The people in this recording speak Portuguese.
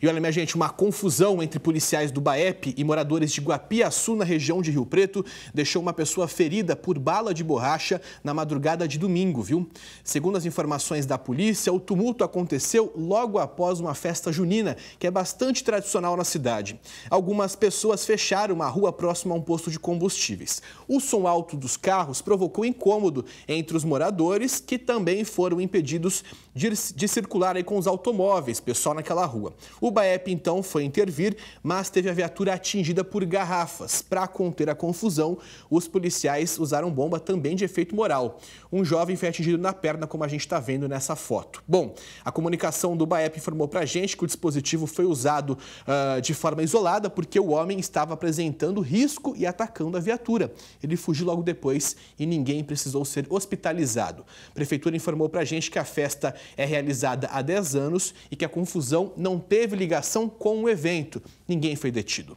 E olha, minha gente, uma confusão entre policiais do BAEP e moradores de Guapiaçu, na região de Rio Preto, deixou uma pessoa ferida por bala de borracha na madrugada de domingo, viu? Segundo as informações da polícia, o tumulto aconteceu logo após uma festa junina, que é bastante tradicional na cidade. Algumas pessoas fecharam uma rua próxima a um posto de combustíveis. O som alto dos carros provocou incômodo entre os moradores, que também foram impedidos de, de circular com os automóveis, pessoal naquela rua. O BAEP então foi intervir, mas teve a viatura atingida por garrafas. Para conter a confusão, os policiais usaram bomba também de efeito moral. Um jovem foi atingido na perna, como a gente está vendo nessa foto. Bom, a comunicação do BAEP informou para a gente que o dispositivo foi usado uh, de forma isolada porque o homem estava apresentando risco e atacando a viatura. Ele fugiu logo depois e ninguém precisou ser hospitalizado. A prefeitura informou para a gente que a festa é realizada há 10 anos e que a confusão não teve teve ligação com o evento. Ninguém foi detido.